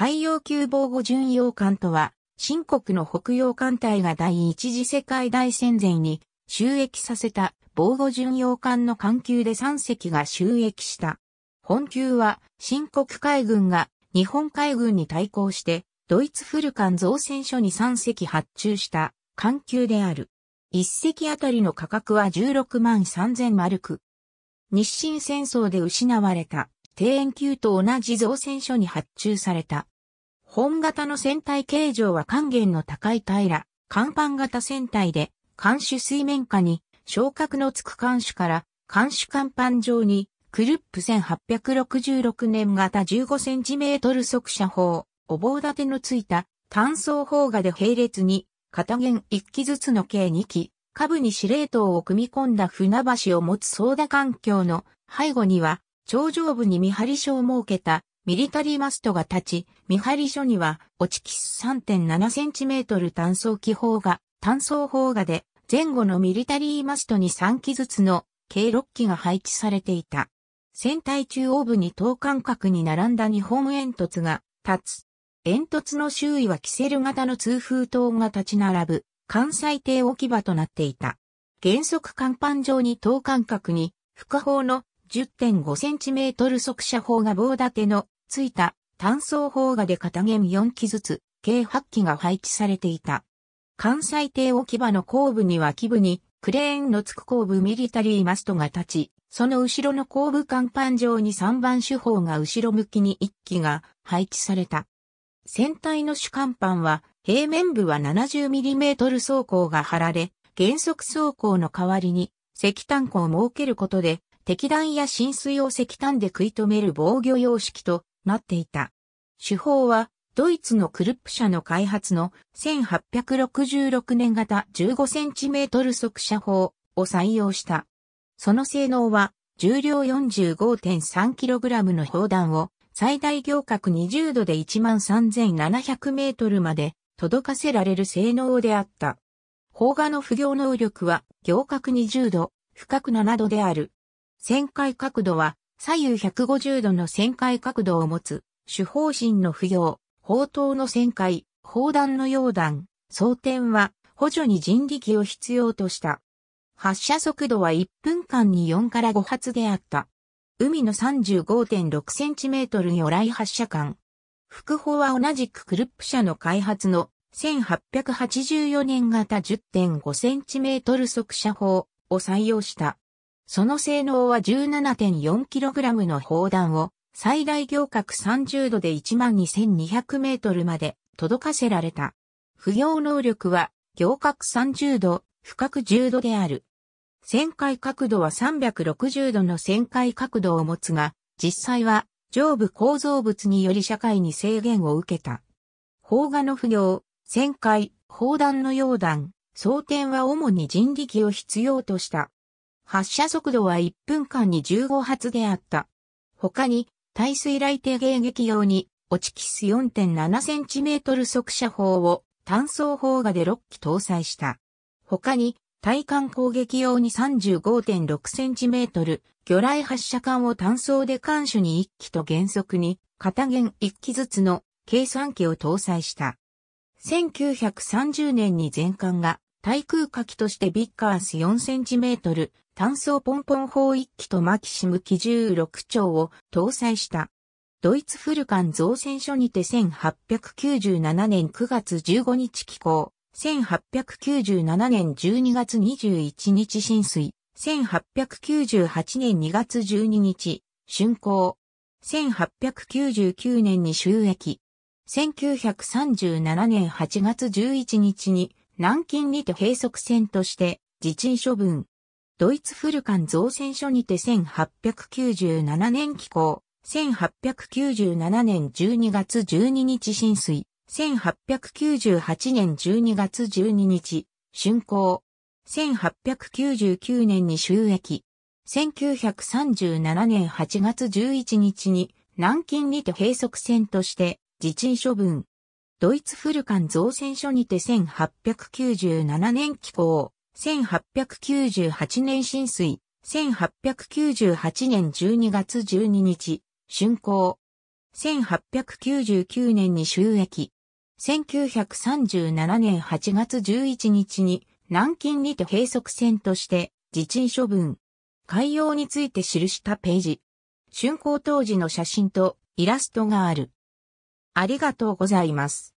海洋級防護巡洋艦とは、新国の北洋艦隊が第一次世界大戦前に収益させた防護巡洋艦の艦級で3隻が収益した。本級は新国海軍が日本海軍に対抗してドイツフルカン造船所に3隻発注した艦級である。1隻あたりの価格は16万3000マルク。日清戦争で失われた、庭園級と同じ造船所に発注された本型の船体形状は還元の高い平ら、甲板型船体で、艦首水面下に、昇格のつく艦首から、艦首甲板上に、クルップ1866年型15センチメートル速射砲、お棒立てのついた単装砲画で並列に、片弦1機ずつの計2機、下部に司令塔を組み込んだ船橋を持つ操舵環境の背後には、頂上部に見張り所を設けたミリタリーマストが立ち、見張り所には、落ちキス 3.7cm 単装機砲が、単装砲がで、前後のミリタリーマストに3機ずつの、計6機が配置されていた。船体中央部に等間隔に並んだ日本煙突が立つ。煙突の周囲はキセル型の通風塔が立ち並ぶ関西艇置き場となっていた。原則甲板上に等間隔に、副砲の1 0 5センチメートル速射砲が棒立てのついた単装砲画で片弦4機ずつ、計8機が配置されていた。関西艇置き場の後部には基部にクレーンのつく後部ミリタリーマストが立ち、その後ろの後部甲板上に3番手法が後ろ向きに1機が配置された。船体の主甲板は平面部は 70mm 走行が張られ、原則走行の代わりに石炭庫を設けることで、敵弾や浸水を石炭で食い止める防御様式となっていた。手法は、ドイツのクルップ社の開発の1866年型 15cm 速射砲を採用した。その性能は、重量 45.3kg の砲弾を最大行角20度で13,700メートルまで届かせられる性能であった。砲画の不行能力は行角20度、深く7度である。旋回角度は左右150度の旋回角度を持つ、主方針の不要、砲塔の旋回、砲弾の溶弾、装填は補助に人力を必要とした。発射速度は1分間に4から5発であった。海の 35.6cm 魚雷発射管。副砲は同じくクルップ社の開発の1884年型1 0 5トル速射砲を採用した。その性能は 17.4kg の砲弾を最大行角30度で 12,200m まで届かせられた。不要能力は行角30度、深角10度である。旋回角度は360度の旋回角度を持つが、実際は上部構造物により社会に制限を受けた。砲画の不要、旋回、砲弾の溶弾、装填は主に人力を必要とした。発射速度は1分間に15発であった。他に、耐水雷艇迎撃用に、落ちキス 4.7cm 速射砲を単装砲画で6機搭載した。他に、対艦攻撃用に 35.6cm、魚雷発射管を単装で艦首に1機と原則に、片弦1機ずつの計算機を搭載した。1930年に全艦が対空火器としてビッカース 4cm、単装ポンポン砲一機とマキシム機16丁を搭載した。ドイツフルカン造船所にて1897年9月15日寄港、1897年12月21日浸水、1898年2月12日、竣工、1899年に収益、1937年8月11日に南京にて閉塞船として自陳処分。ドイツフルカン造船所にて1897年寄港、1897年12月12日浸水、1898年12月12日、竣工、1899年に収益、1937年8月11日に南京にて閉塞船として自陳処分。ドイツフルカン造船所にて1897年寄港、1898年浸水、1898年12月12日、竣工。1899年に収益。1937年8月11日に南京にて閉塞船として自鎮処分。海洋について記したページ。竣工当時の写真とイラストがある。ありがとうございます。